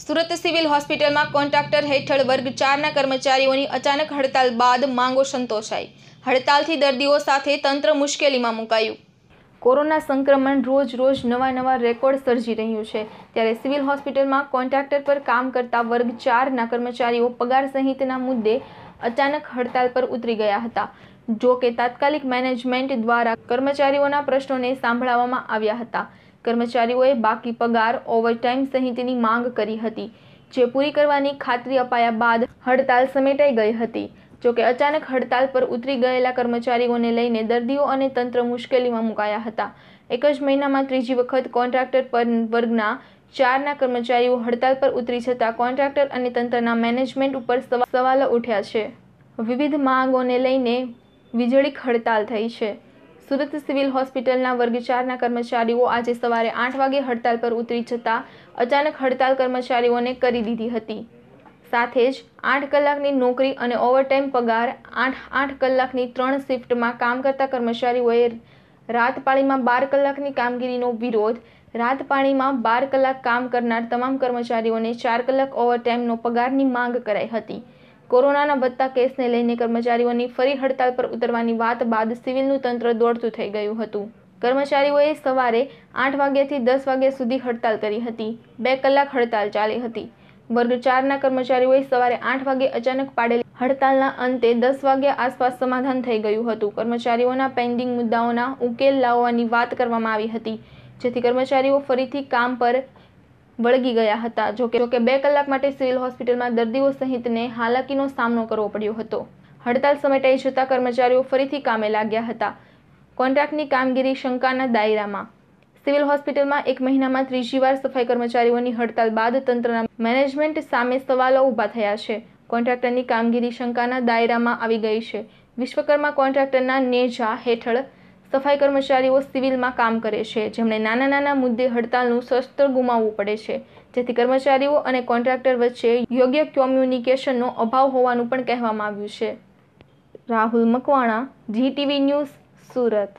Surat civil હોસ્પિટલમાં contractor હેઠળ વર્ગ ચારના કર્મચારીઓની અચાનક હડતાલ બાદ માંગો સંતોષાઈ હડતાલથી દર્દીઓ સાથે તંત્ર મુશ્કેલીમાં મુકાયું કોરોના સંક્રમણ રોજ રોજ નવા નવા રેકોર્ડ સર્જી રહ્યું છે ત્યારે સિવિલ હોસ્પિટલમાં કોન્ટ્રાક્ટર પર કામ કરતા વર્ગ ચારના કર્મચારીઓ પગાર સહિતના મુદ્દે અચાનક હડતાલ પર ઉતરી ગયા હતા જો કે તાત્કાલિક મેનેજમેન્ટ દ્વારા કર્મચારીઓના પ્રશ્નોને સાંભળવામાં આવ્યા હતા કર્મચારીઓએ બાકી પગાર ઓવરટાઈમ સહિતની માંગ કરી હતી જે પૂરી કરવાની ખાતરી અપાયા બાદ હડતાલ સમેટાઈ ગઈ હતી જોકે અચાનક હડતાલ પર ઉતરી ગયેલા કર્મચારીઓને લઈને દર્દીઓ અને તંત્ર મુશ્કેલીમાં મુકાયા હતા એક જ મહિનામાં ત્રીજી વખત કોન્ટ્રાક્ટર પર વર્ગના ચારના કર્મચારીઓ હડતાલ પર ઉતરી જતા કોન્ટ્રાક્ટર અને તંત્રના મેનેજમેન્ટ ઉપર સવાલો ઉઠ્યા છે વિવિધ માંગોને લઈને વીજળીક હડતાલ થઈ છે સુરત સિવિલ હોસ્પિટલના વર્ગ ચારના કર્મચારીઓ આજે સવારે આઠ વાગે હડતાલ પર ઉતરી જતા અચાનક હડતાલ કર્મચારીઓને કરી દીધી હતી સાથે જ આઠ કલાકની નોકરી અને ઓવરટાઈમ પગાર આઠ આઠ કલાકની ત્રણ શિફ્ટમાં કામ કરતા કર્મચારીઓએ રાતપાળીમાં બાર કલાકની કામગીરીનો વિરોધ રાતપાળીમાં બાર કલાક કામ કરનાર તમામ કર્મચારીઓને ચાર કલાક ઓવરટાઈમનો પગારની માંગ કરાઈ હતી કોરોનાના વધતા કેસને લઈને કર્મચારીઓની ફરી હડતાલ પર ઉતરવાની વાત બાદ સિવિલનું તંત્ર દોડતું થઈ ગયું હતું કર્મચારીઓએ સવારે આઠ વાગ્યાથી દસ વાગ્યા સુધી હડતાલ કરી હતી બે કલાક હડતાલ ચાલી હતી વર્ગ ચારના કર્મચારીઓએ સવારે આઠ વાગે અચાનક પાડેલી હડતાલના અંતે દસ વાગ્યા આસપાસ સમાધાન થઈ ગયું હતું કર્મચારીઓના પેન્ડિંગ મુદ્દાઓના ઉકેલ લાવવાની વાત કરવામાં આવી હતી જેથી કર્મચારીઓ ફરીથી કામ પર વળગી ગયા હતા જોકે જોકે બે કલાક માટે સિવિલ હોસ્પિટલમાં દર્દીઓ સહિતને હાલાકીનો સામનો કરવો પડ્યો હતો હડતાલ સમેટાઈ જતા કર્મચારીઓ ફરીથી કામે લાગ્યા હતા કોન્ટ્રાક્ટની કામગીરી શંકાના દાયરામાં સિવિલ હોસ્પિટલમાં એક મહિનામાં ત્રીજી વાર સફાઈ કર્મચારીઓની હડતાલ બાદ તંત્રના મેનેજમેન્ટ સામે સવાલો ઊભા થયા છે કોન્ટ્રાક્ટરની કામગીરી શંકાના દાયરામાં આવી ગઈ છે વિશ્વકર્મા કોન્ટ્રાક્ટરના નેજા હેઠળ સફાઈ કર્મચારીઓ સિવિલમાં કામ કરે છે જેમણે નાના નાના મુદ્દે હડતાલનું શસ્ત્ર ગુમાવવું પડે છે જેથી કર્મચારીઓ અને કોન્ટ્રાક્ટર વચ્ચે યોગ્ય કોમ્યુનિકેશનનો અભાવ હોવાનું પણ કહેવામાં આવ્યું છે રાહુલ મકવાણા જીટીવી ન્યૂઝ સુરત